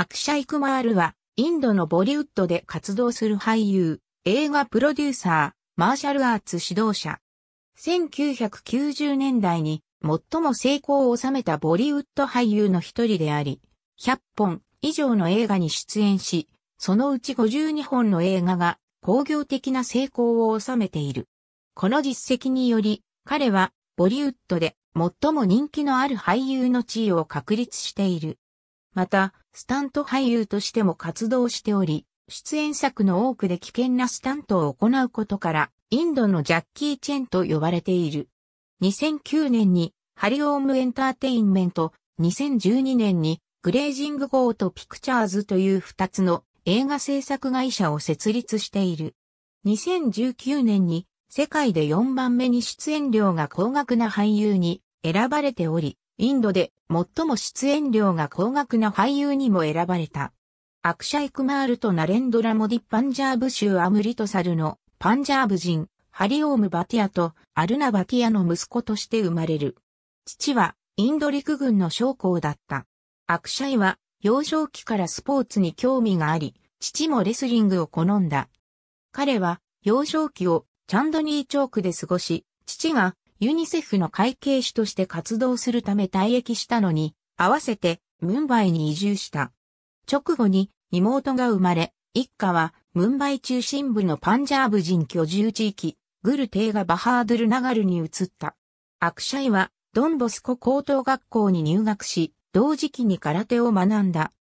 アクシャイ・クマールは、インドのボリウッドで活動する俳優、映画プロデューサー、マーシャルアーツ指導者。1990年代に最も成功を収めたボリウッド俳優の一人であり、100本以上の映画に出演し、そのうち52本の映画が工業的な成功を収めている。この実績により、彼はボリウッドで最も人気のある俳優の地位を確立している。また、スタント俳優としても活動しており、出演作の多くで危険なスタントを行うことから、インドのジャッキー・チェンと呼ばれている。2009年にハリオームエンターテインメント、2012年にグレージングゴート・ピクチャーズという2つの映画制作会社を設立している。2019年に世界で4番目に出演料が高額な俳優に選ばれており、インドで最も出演料が高額な俳優にも選ばれた。アクシャイクマールとナレンドラモディパンジャーブ州アムリトサルのパンジャーブ人ハリオーム・バティアとアルナ・バティアの息子として生まれる。父はインド陸軍の将校だった。アクシャイは幼少期からスポーツに興味があり、父もレスリングを好んだ。彼は幼少期をチャンドニーチョークで過ごし、父がユニセフの会計士として活動するため退役したのに、合わせてムンバイに移住した。直後に妹が生まれ、一家はムンバイ中心部のパンジャーブ人居住地域、グルテーガ・バハードル・ナガルに移った。アクシャイはドンボスコ高等学校に入学し、同時期に空手を学んだ。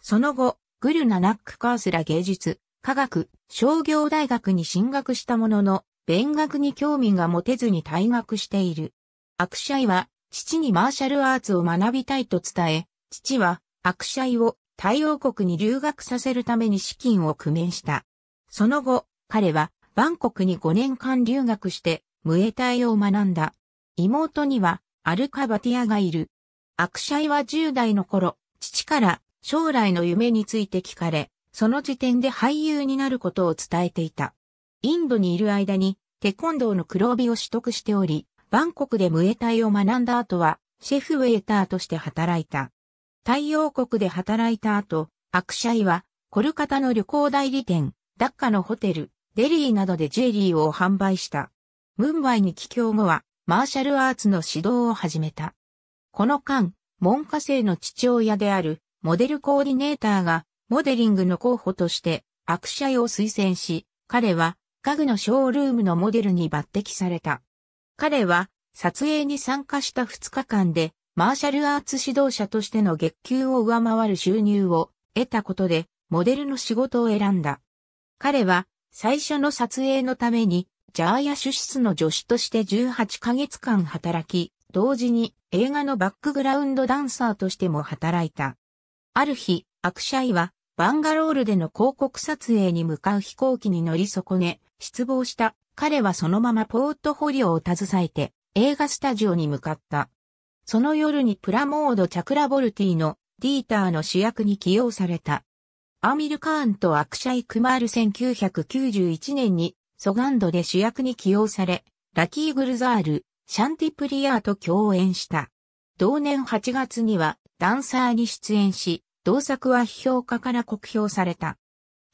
その後、グルナナックカースラ芸術、科学、商業大学に進学したものの、勉学に興味が持てずに退学している。アクシャイは、父にマーシャルアーツを学びたいと伝え、父は、アクシャイを太陽国に留学させるために資金を工面した。その後、彼は、バンコクに5年間留学して、ムエタイを学んだ。妹には、アルカバティアがいる。アクシャイは10代の頃、父から将来の夢について聞かれ、その時点で俳優になることを伝えていた。インドにいる間に、テコンドーの黒帯を取得しており、バンコクでムエタイを学んだ後は、シェフウェイターとして働いた。太陽国で働いた後、アクシャイは、コルカタの旅行代理店、ダッカのホテル、デリーなどでジュエリーを販売した。ムンバイに帰郷後は、マーシャルアーツの指導を始めた。この間、文科生の父親である、モデルコーディネーターが、モデリングの候補として、アクシャイを推薦し、彼は、家具のショールームのモデルに抜擢された。彼は撮影に参加した2日間でマーシャルアーツ指導者としての月給を上回る収入を得たことでモデルの仕事を選んだ。彼は最初の撮影のためにジャーヤ主室の助手として18ヶ月間働き、同時に映画のバックグラウンドダンサーとしても働いた。ある日、アクシャイはバンガロールでの広告撮影に向かう飛行機に乗り損ね、失望した。彼はそのままポートフォリオを携えて映画スタジオに向かった。その夜にプラモード・チャクラボルティのディーターの主役に起用された。アーミル・カーンとアクシャイ・クマール1991年にソガンドで主役に起用され、ラキー・グルザール、シャンティプリヤーと共演した。同年8月にはダンサーに出演し、同作は批評家から酷評された。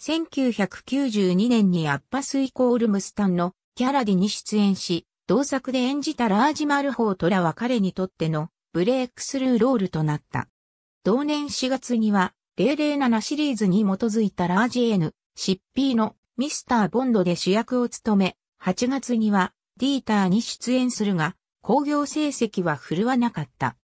1992年にアッパスイコールムスタンのキャラディに出演し、同作で演じたラージマルホートラは彼にとってのブレイクスルーロールとなった。同年4月には007シリーズに基づいたラージ N、シッピーのミスター・ボンドで主役を務め、8月にはディーターに出演するが、興行成績は振るわなかった。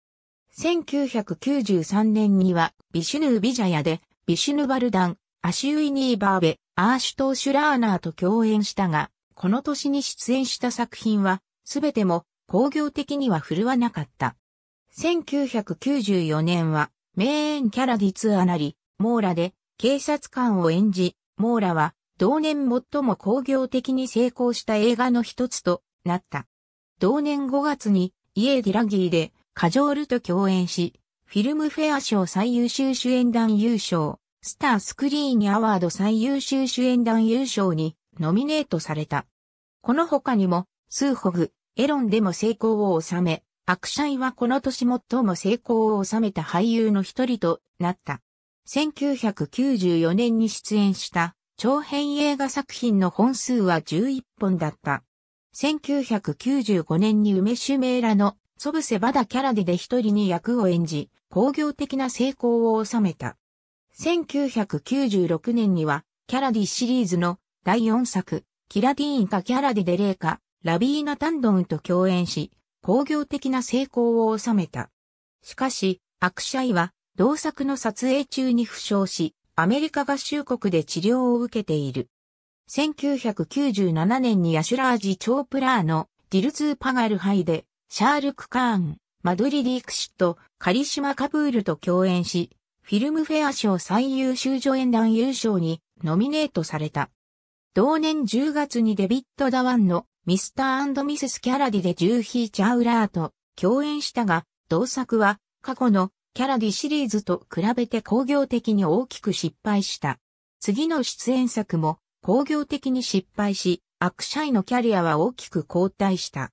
1993年にはビシュヌー・ビジャヤでビシュヌ・バルダン、アシュイニー・バーベ、アーシュトー・シュラーナーと共演したが、この年に出演した作品は、すべても工業的には振るわなかった。1994年は、メーンキャラディツアなり、モーラで警察官を演じ、モーラは同年最も工業的に成功した映画の一つとなった。同年5月にイエディラギーでカジョールと共演し、フィルムフェア賞最優秀主演団優勝、スタースクリーンアワード最優秀主演男優賞にノミネートされた。この他にも、スーホグ、エロンでも成功を収め、アクシャイはこの年最も成功を収めた俳優の一人となった。1994年に出演した長編映画作品の本数は11本だった。1995年に梅ュメーラのソブセバダキャラデで一人に役を演じ、工業的な成功を収めた。1996年には、キャラディシリーズの第4作、キラディーンかキャラディデレイか、ラビーナ・タンドンと共演し、工業的な成功を収めた。しかし、アクシャイは、同作の撮影中に負傷し、アメリカ合衆国で治療を受けている。1997年にヤシュラージ・チョープラーのディルズー・パガルハイで、シャールク・カーン、マドリ・ディークシット、カリシマ・カブールと共演し、フィルムフェア賞最優秀助演男優賞にノミネートされた。同年10月にデビッド・ダワンのミスターミセス・キャラディでジューヒー・チャウラーと共演したが、同作は過去のキャラディシリーズと比べて工業的に大きく失敗した。次の出演作も工業的に失敗し、アクシャイのキャリアは大きく後退した。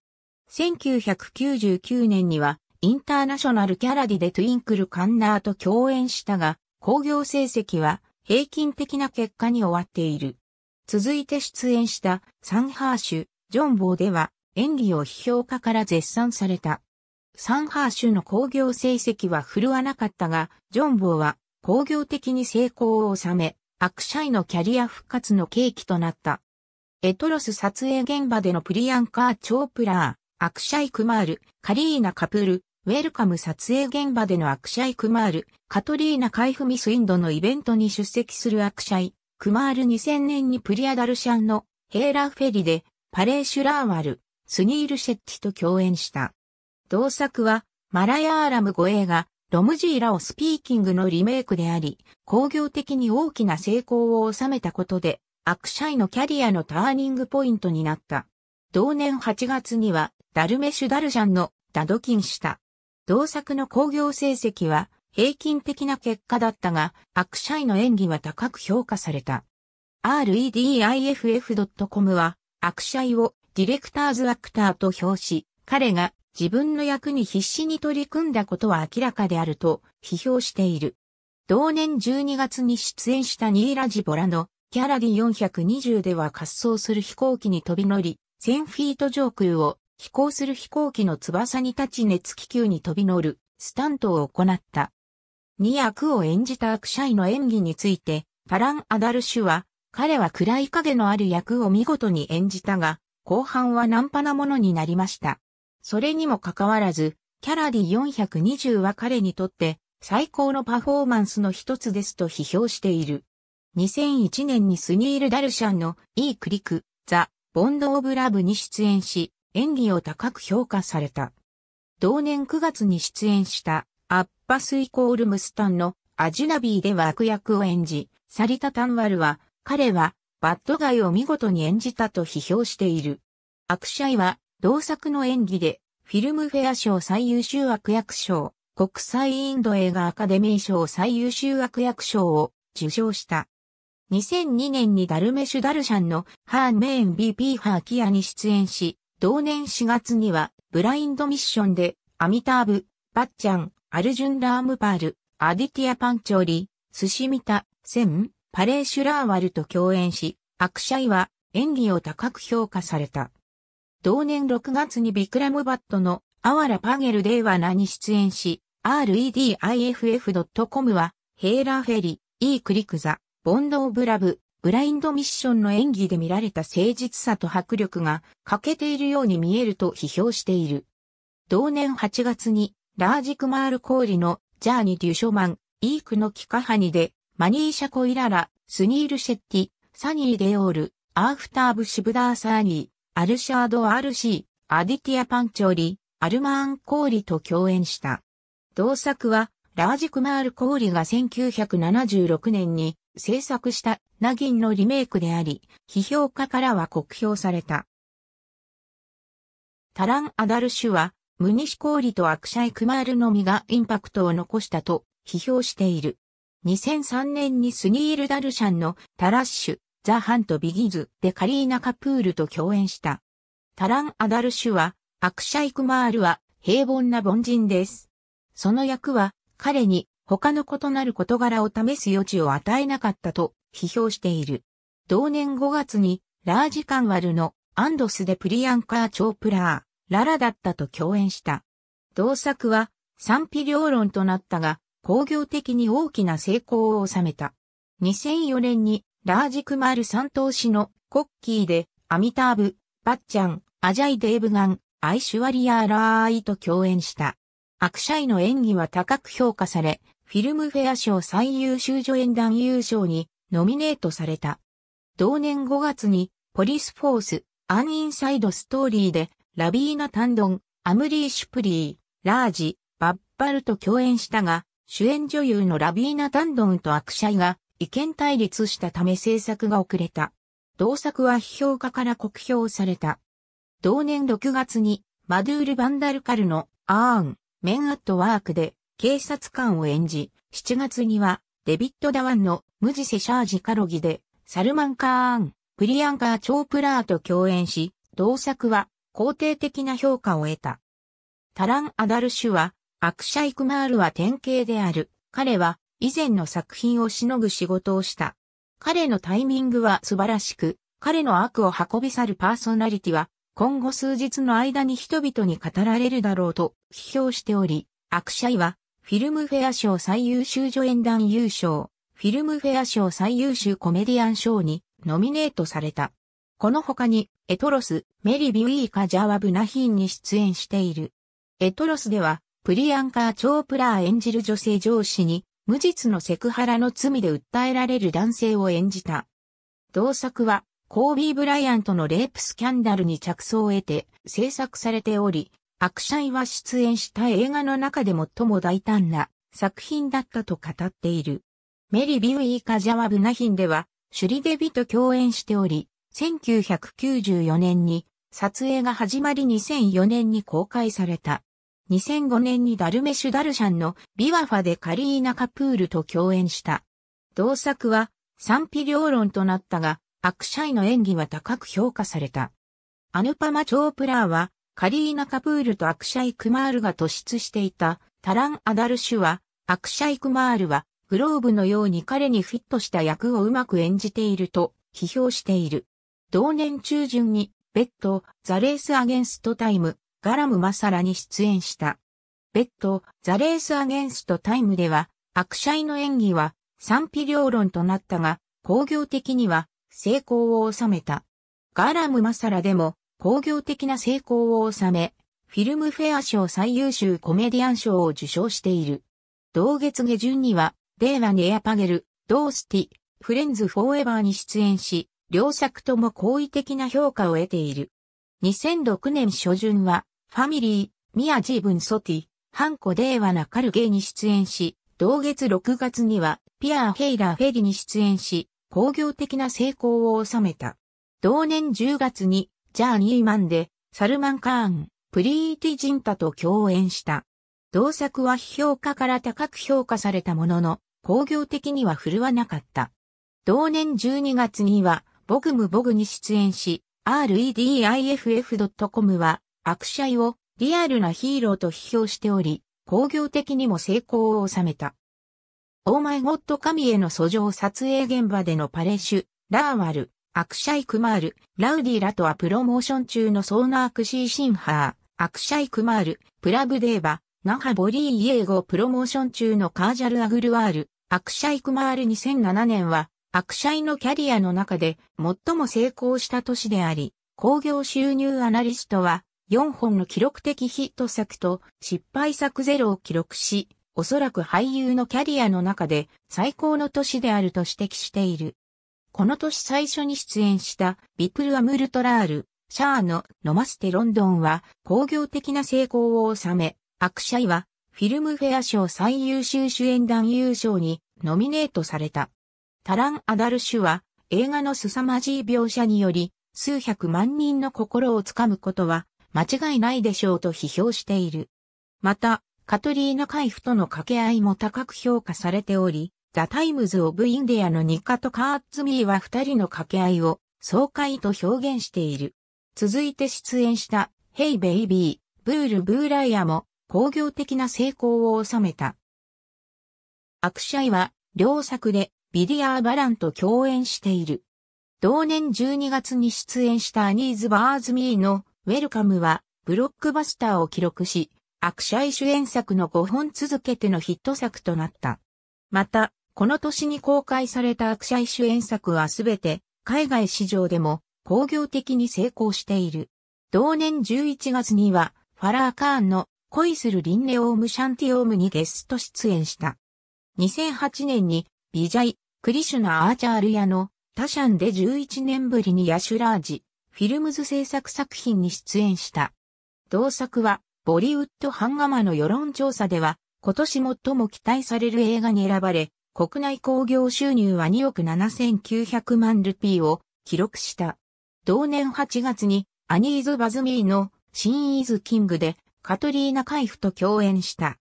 1999年にはインターナショナルキャラディでトゥインクル・カンナーと共演したが、興行成績は平均的な結果に終わっている。続いて出演したサンハーシュ、ジョンボーでは演技を批評家から絶賛された。サンハーシュの興行成績は振るわなかったが、ジョンボーは工業的に成功を収め、アクシャイのキャリア復活の契機となった。エトロス撮影現場でのプリアンカー・チョープラー、アクシャイ・クマール、カリーナ・カプール、ウェルカム撮影現場でのアクシャイ・クマール、カトリーナ・カイフミス・インドのイベントに出席するアクシャイ、クマール2000年にプリアダルシャンのヘーラーフェリでパレーシュラーワル、スニール・シェッティと共演した。同作はマラヤーラム語映画ロムジーラをスピーキングのリメイクであり、工業的に大きな成功を収めたことで、アクシャイのキャリアのターニングポイントになった。同年8月には、ダルメシュダルジャンのダドキンした。同作の興行成績は平均的な結果だったが、アクシャイの演技は高く評価された。rediff.com は、アクシャイをディレクターズアクターと表し、彼が自分の役に必死に取り組んだことは明らかであると批評している。同年12月に出演したニーラジボラのキャラディ420では滑走する飛行機に飛び乗り、1000フィート上空を飛行する飛行機の翼に立ち熱気球に飛び乗る、スタントを行った。二役を演じたアクシャイの演技について、パラン・アダルシュは、彼は暗い影のある役を見事に演じたが、後半はナンパなものになりました。それにもかかわらず、キャラディ420は彼にとって最高のパフォーマンスの一つですと批評している。2001年にスニール・ダルシャンのイー・クリック、ザ・ボンド・オブ・ラブに出演し、演技を高く評価された。同年9月に出演したアッパスイコールムスタンのアジュナビーでは悪役を演じ、サリタ・タンワルは、彼はバッドガイを見事に演じたと批評している。アクシャイは、同作の演技で、フィルムフェア賞最優秀悪役賞、国際インド映画アカデミー賞最優秀悪役賞を受賞した。2002年にダルメシュ・ダルシャンのハーンメーン BP ハーキアに出演し、同年4月には、ブラインドミッションで、アミターブ、バッチャン、アルジュンラームパール、アディティアパンチョーリ、スシミタ、セン、パレーシュラーワルと共演し、アクシャイは演技を高く評価された。同年6月にビクラムバットのアワラパゲルデイワナに出演し、rediff.com は、ヘーラーフェリ、イークリクザ、ボンドオブラブ、ブラインドミッションの演技で見られた誠実さと迫力が欠けているように見えると批評している。同年8月にラージクマール・コーリのジャーニ・デュショマン、イークのキカハニで、マニーシャ・コイララ、スニール・シェッティ、サニー・デオール、アーフター・ブ・シブダー・サーニー、アルシャード・ RC、アディティア・パンチョーリ、アルマーン・コーリと共演した。同作は、ラージクマール・コーリが1976年に制作したナギンのリメイクであり、批評家からは酷評された。タラン・アダルシュは、ムニシコーリとアクシャイ・クマールのみがインパクトを残したと批評している。2003年にスニール・ダルシャンのタラッシュ、ザ・ハント・ビギズでカリーナ・カプールと共演した。タラン・アダルシュは、アクシャイ・クマールは平凡な凡人です。その役は彼に他の異なる事柄を試す余地を与えなかったと批評している。同年5月にラージカンワルのアンドスでプリアンカー・チョープラー、ララだったと共演した。同作は賛否両論となったが、工業的に大きな成功を収めた。2004年にラージクマール三頭市のコッキーでアミターブ、バッチャン、アジャイ・デーブガン、アイシュワリアラーイと共演した。アクシャイの演技は高く評価され、フィルムフェア賞最優秀助演男優賞にノミネートされた。同年5月にポリスフォース、アンインサイドストーリーでラビーナ・タンドン、アムリー・シュプリー、ラージ、バッバルと共演したが、主演女優のラビーナ・タンドンとアクシャイが意見対立したため制作が遅れた。同作は批評家から酷評された。同年6月にマドゥール・バンダルカルのアーン、メン・アット・ワークで警察官を演じ、7月には、デビッド・ダワンの無ジセ・シャージ・カロギで、サルマン・カーン、プリアンカー・チョープラーと共演し、同作は肯定的な評価を得た。タラン・アダルシュは、アクシャイクマールは典型である。彼は、以前の作品をしのぐ仕事をした。彼のタイミングは素晴らしく、彼の悪を運び去るパーソナリティは、今後数日の間に人々に語られるだろうと批評しており、アクシャイはフィルムフェア賞最優秀助演団優勝、フィルムフェア賞最優秀コメディアン賞にノミネートされた。この他に、エトロス、メリビウィーカ・ジャワブナヒンに出演している。エトロスでは、プリアンカー・チョープラー演じる女性上司に、無実のセクハラの罪で訴えられる男性を演じた。同作は、コービー・ブライアントのレイプスキャンダルに着想を得て制作されており、アクシャイは出演した映画の中で最も大胆な作品だったと語っている。メリビューイーカジャワブナヒンでは、シュリデビと共演しており、1994年に撮影が始まり2004年に公開された。2005年にダルメシュ・ダルシャンのビワファでカリーナ・カプールと共演した。同作は賛否両論となったが、アクシャイの演技は高く評価された。アヌパマ・チョープラーはカリーナ・カプールとアクシャイ・クマールが突出していたタラン・アダルシュは、アクシャイ・クマールは、グローブのように彼にフィットした役をうまく演じていると批評している。同年中旬に、ベッド・ザ・レース・アゲンスト・タイム、ガラム・マサラに出演した。ベッド・ザ・レース・アゲンスト・タイムでは、アクシャイの演技は賛否両論となったが、工業的には成功を収めた。ガラム・マサラでも、工業的な成功を収め、フィルムフェア賞最優秀コメディアン賞を受賞している。同月下旬には、令和ネアパゲル、ドースティ、フレンズフォーエバーに出演し、両作とも好意的な評価を得ている。2006年初旬は、ファミリー、ミアジーブンソティ、ハンコデーワナカルゲーに出演し、同月6月には、ピアーヘイラーフェリに出演し、工業的な成功を収めた。同年10月に、ジャーニーマンで、サルマン・カーン、プリーティ・ジンタと共演した。同作は批評家から高く評価されたものの、工業的には振るわなかった。同年12月には、ボグムボグに出演し、rediff.com は、アクシャイをリアルなヒーローと批評しており、工業的にも成功を収めた。オーマイゴッド神への訴状撮影現場でのパレシュ、ラーワル、アクシャイ・クマール、ラウディラトア・プロモーション中のソーナークシー・シンハー、アクシャイ・クマール、プラグデーバ、ナハ・ボリー・イエーゴプロモーション中のカージャル・アグルワール、アクシャイ・クマール2007年は、アクシャイのキャリアの中で最も成功した年であり、工業収入アナリストは、4本の記録的ヒット作と失敗作ゼロを記録し、おそらく俳優のキャリアの中で最高の年であると指摘している。この年最初に出演したビプル・アムルトラール、シャアの飲ませてロンドンは工業的な成功を収め、アクシャイはフィルムフェア賞最優秀主演男優賞にノミネートされた。タラン・アダルシュは映画の凄まじい描写により数百万人の心をつかむことは間違いないでしょうと批評している。また、カトリーナ・カイフとの掛け合いも高く評価されており、ザ・タイムズ・オブ・インディアのニカとカーツミーは二人の掛け合いを爽快と表現している。続いて出演した Hey Baby、ブール・ブーライアも工業的な成功を収めた。アクシャイは両作でビディアー・バランと共演している。同年12月に出演したアニーズ・バーズ・ミーのウェルカムはブロックバスターを記録し、アクシャイ主演作の5本続けてのヒット作となった。また、この年に公開されたアクシャイ主演作はすべて海外市場でも工業的に成功している。同年11月にはファラー・カーンの恋するリンネオーム・シャンティオームにゲスト出演した。2008年にビジャイ、クリシュナ・アーチャールヤのタシャンで11年ぶりにヤシュラージ、フィルムズ制作作品に出演した。同作はボリウッドハンガマの世論調査では今年最も期待される映画に選ばれ、国内興行収入は2億7900万ルピーを記録した。同年8月にアニーズ・バズミーのシン・イーズ・キングでカトリーナ・カイフと共演した。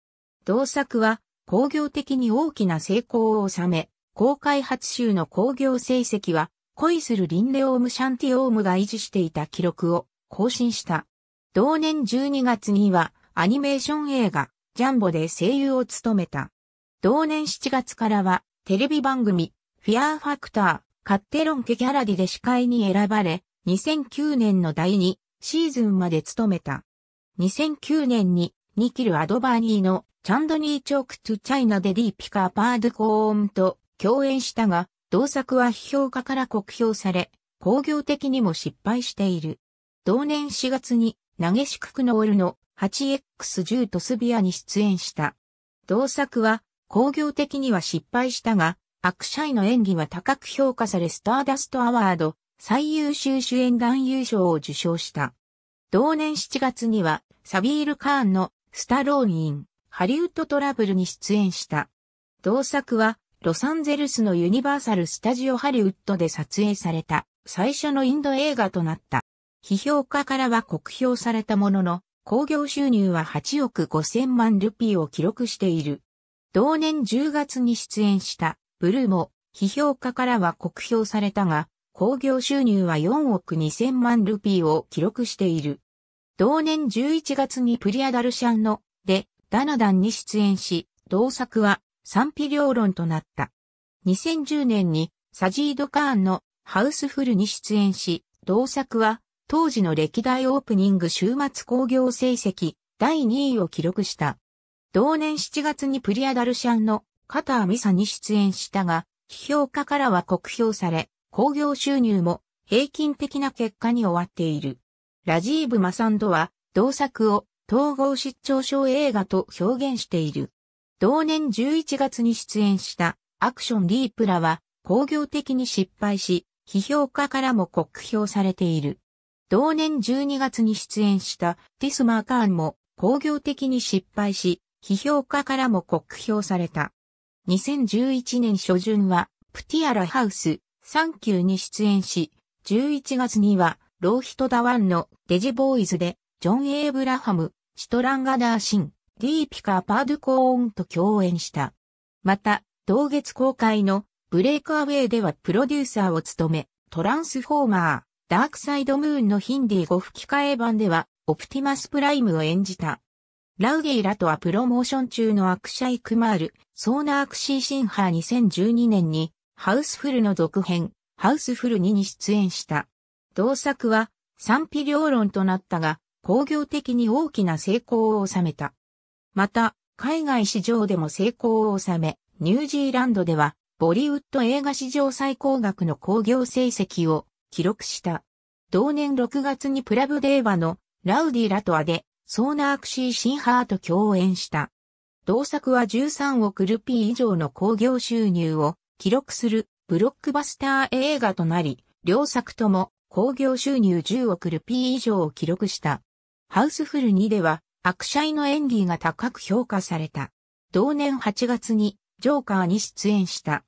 同作は工業的に大きな成功を収め、公開初週の工業成績は恋するリンレオーム・シャンティオームが維持していた記録を更新した。同年12月にはアニメーション映画ジャンボで声優を務めた。同年7月からは、テレビ番組、フィアーファクター、カッテロンケギャラディで司会に選ばれ、2009年の第2シーズンまで務めた。2009年に、ニキル・アドバーニーのチャンドニー・チョーク・トゥ・チャイナでディーピカ・パード・コーンと共演したが、同作は批評家から酷評され、工業的にも失敗している。同年4月に、ナゲシククノールの 8X10 とスビアに出演した。同作は、工業的には失敗したが、アクシャイの演技は高く評価されスターダストアワード最優秀主演男優賞を受賞した。同年7月にはサビール・カーンのスタローニン、ハリウッドトラブルに出演した。同作はロサンゼルスのユニバーサル・スタジオ・ハリウッドで撮影された最初のインド映画となった。批評家からは酷評されたものの、興行収入は8億5千万ルピーを記録している。同年10月に出演したブルーも批評家からは酷評されたが、興行収入は4億2000万ルピーを記録している。同年11月にプリアダルシャンのでダナダンに出演し、同作は賛否両論となった。2010年にサジード・カーンのハウスフルに出演し、同作は当時の歴代オープニング週末興行成績第2位を記録した。同年7月にプリアダルシャンのカターミサに出演したが、批評家からは酷評され、興行収入も平均的な結果に終わっている。ラジーブ・マサンドは、同作を統合失調症映画と表現している。同年11月に出演したアクションリープラは工業的に失敗し、批評家からも酷評されている。同年12月に出演したディスマーカーンも工業的に失敗し、批評家からも酷評された。2011年初旬は、プティアラハウス、サンキューに出演し、11月には、ローヒトダワンのデジボーイズで、ジョン・エイブラハム、シトランガダーシン、ディーピカ・パードコーンと共演した。また、同月公開のブレイクアウェイではプロデューサーを務め、トランスフォーマー、ダークサイドムーンのヒンディー語吹き替え版では、オプティマスプライムを演じた。ラウゲイラとはプロモーション中のアクシャイ・クマール、ソーナークシー・シンハー2012年に、ハウスフルの続編、ハウスフル2に出演した。同作は賛否両論となったが、工業的に大きな成功を収めた。また、海外市場でも成功を収め、ニュージーランドでは、ボリウッド映画史上最高額の興行成績を記録した。同年6月にプラブデーバのラウディラトアでソーナークシー・シンハーと共演した。同作は13億ルピー以上の興行収入を記録するブロックバスター映画となり、両作とも興行収入10億ルピー以上を記録した。ハウスフル2では、アクシャイの演技が高く評価された。同年8月に、ジョーカーに出演した。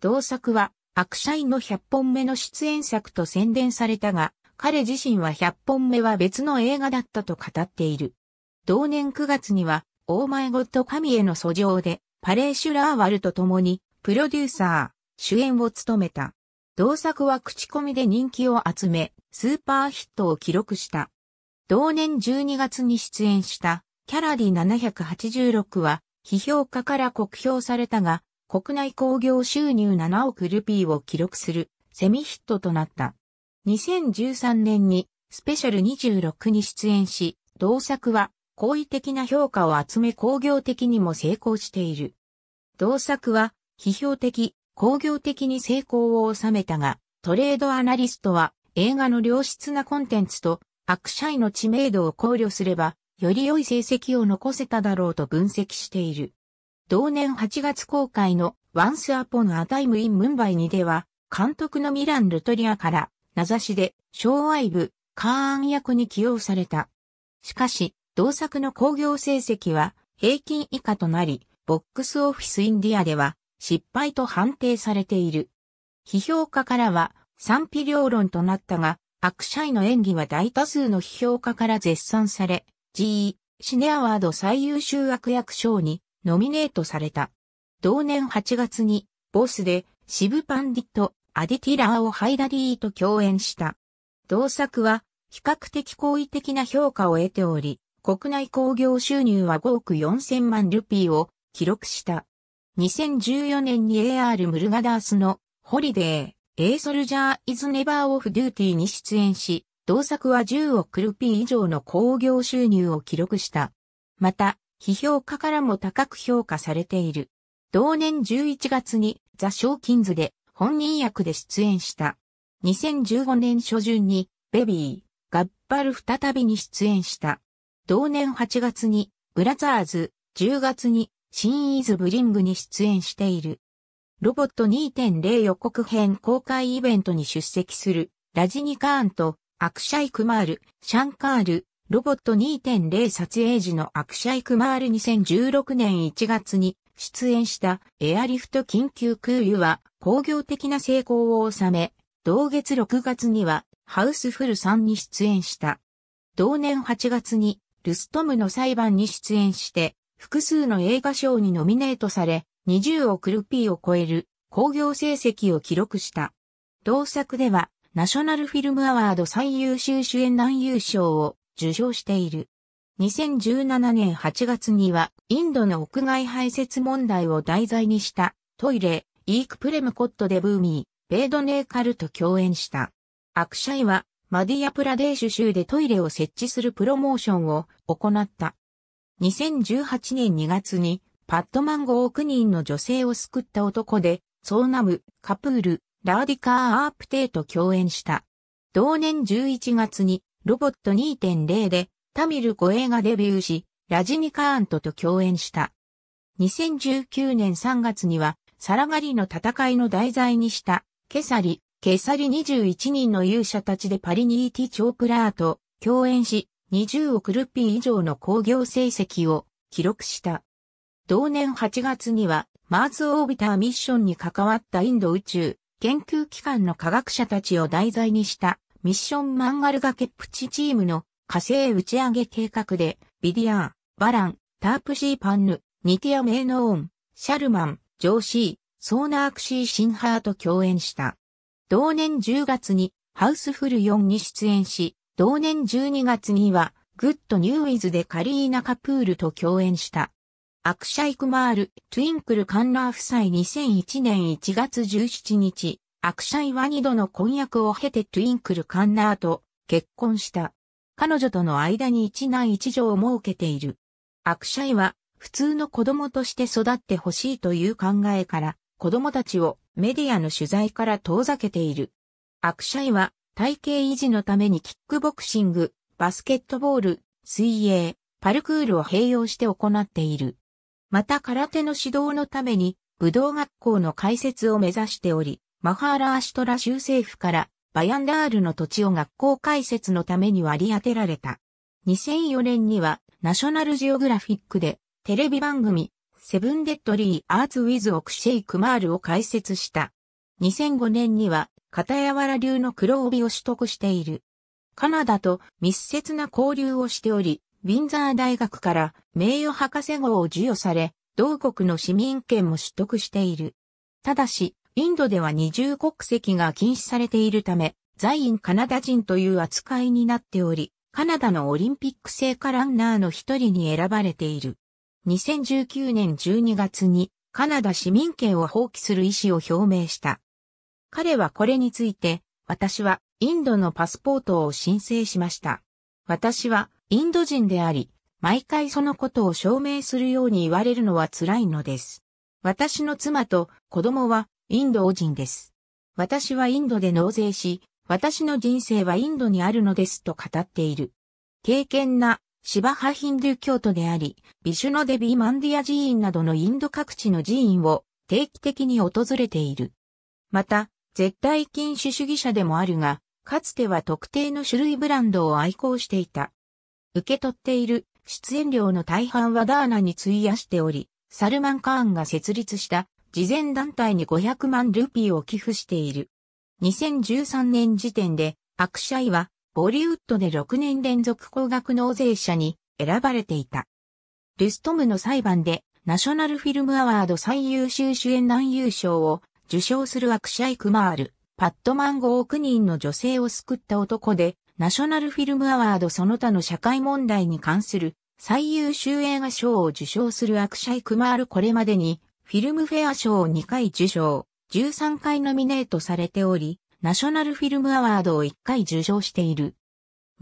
同作は、アクシャインの100本目の出演作と宣伝されたが、彼自身は100本目は別の映画だったと語っている。同年9月には、オーマイゴッド神への訴状で、パレーシュラーワルと共に、プロデューサー、主演を務めた。同作は口コミで人気を集め、スーパーヒットを記録した。同年12月に出演した、キャラディ786は、批評家から酷評されたが、国内興行収入7億ルピーを記録する、セミヒットとなった。2013年にスペシャル26に出演し、同作は好意的な評価を集め工業的にも成功している。同作は批評的、工業的に成功を収めたが、トレードアナリストは映画の良質なコンテンツと悪者員の知名度を考慮すれば、より良い成績を残せただろうと分析している。同年8月公開の Once Upon a Time in Mumbai にでは、監督のミラン・ルトリアから名指しで、昭和部、カーン役に起用された。しかし、同作の興行成績は平均以下となり、ボックスオフィスインディアでは失敗と判定されている。批評家からは賛否両論となったが、アクシャイの演技は大多数の批評家から絶賛され、GE シネアワード最優秀悪役賞にノミネートされた。同年8月にボスでシブパンディットアディティ・ラーをハイダリーと共演した。同作は、比較的好意的な評価を得ており、国内興行収入は5億4000万ルピーを記録した。2014年に AR ムルガダースのホリデー、A Soldier is Never Off Duty に出演し、同作は10億ルピー以上の興行収入を記録した。また、批評家からも高く評価されている。同年11月にザ・ショーキンズで本人役で出演した。2015年初旬に、ベビー、ガッパル再びに出演した。同年8月に、ブラザーズ、10月に、新イズブリングに出演している。ロボット2.0予告編公開イベントに出席する、ラジニカーンと、アクシャイクマール、シャンカール、ロボット2.0撮影時のアクシャイクマール2016年1月に出演したエアリフト緊急空輸は工業的な成功を収め、同月6月にはハウスフル3に出演した。同年8月にルストムの裁判に出演して、複数の映画賞にノミネートされ、20億ルピーを超える工業成績を記録した。同作では、ナショナルフィルムアワード最優秀主演男優賞を受賞している。2017年8月には、インドの屋外排泄問題を題材にしたトイレ、イークプレムコットデブーミー、ベードネーカルと共演した。アクシャイは、マディアプラデーシュ州でトイレを設置するプロモーションを行った。2018年2月に、パットマン5億人の女性を救った男で、ソーナム、カプール、ラーディカー・アープテーと共演した。同年11月に、ロボット2.0で、タミル護映がデビューし、ラジニカーントと共演した。2019年3月には、サラガリの戦いの題材にした、ケサリ、ケサリ21人の勇者たちでパリニーティ・チョープラーと共演し、20億ルピー以上の興行成績を記録した。同年8月には、マーズオービターミッションに関わったインド宇宙研究機関の科学者たちを題材にしたミッションマンガルガケプチチームの火星打ち上げ計画で、ビディアー、バラン、タープシーパンヌ、ニティア・メイノーン、シャルマン、ジョーシー、ソーナークシー・シンハーと共演した。同年10月にハウスフル4に出演し、同年12月にはグッドニューイズでカリーナ・カプールと共演した。アクシャイクマール、トゥインクル・カンナー夫妻2001年1月17日、アクシャイはニ度の婚約を経てトゥインクル・カンナーと結婚した。彼女との間に一男一女を設けている。アクシャイは普通の子供として育ってほしいという考えから、子供たちをメディアの取材から遠ざけている。アクシャイは体型維持のためにキックボクシング、バスケットボール、水泳、パルクールを併用して行っている。また空手の指導のために武道学校の開設を目指しており、マハーラーシトラ州政府からバヤンダールの土地を学校開設のために割り当てられた。2004年にはナショナルジオグラフィックでテレビ番組、セブンデッドリーアーツウィズ・オクシェイ・クマールを開設した。2005年には、片柔ら流の黒帯を取得している。カナダと密接な交流をしており、ウィンザー大学から名誉博士号を授与され、同国の市民権も取得している。ただし、インドでは二重国籍が禁止されているため、在院カナダ人という扱いになっており、カナダのオリンピック聖火ランナーの一人に選ばれている。2019年12月にカナダ市民権を放棄する意思を表明した。彼はこれについて、私はインドのパスポートを申請しました。私はインド人であり、毎回そのことを証明するように言われるのは辛いのです。私の妻と子供はインド人です。私はインドで納税し、私の人生はインドにあるのですと語っている。敬虔なシバ派ヒンドゥー教徒であり、ビシュノデビーマンディア寺院などのインド各地の寺院を定期的に訪れている。また、絶対禁止主義者でもあるが、かつては特定の種類ブランドを愛好していた。受け取っている出演料の大半はダーナに費やしており、サルマン・カーンが設立した慈善団体に500万ルピーを寄付している。2013年時点で、アクシャイはボリウッドで6年連続高額納税者に選ばれていた。ルストムの裁判でナショナルフィルムアワード最優秀主演男優賞を受賞するアクシャイ・クマール、パットマン5億人の女性を救った男で、ナショナルフィルムアワードその他の社会問題に関する最優秀映画賞を受賞するアクシャイ・クマールこれまでにフィルムフェア賞を2回受賞、13回ノミネートされており、ナショナルフィルムアワードを1回受賞している。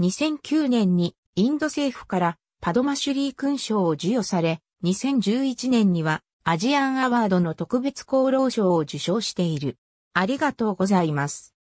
2009年にインド政府からパドマシュリー勲章を授与され、2011年にはアジアンアワードの特別功労賞を受賞している。ありがとうございます。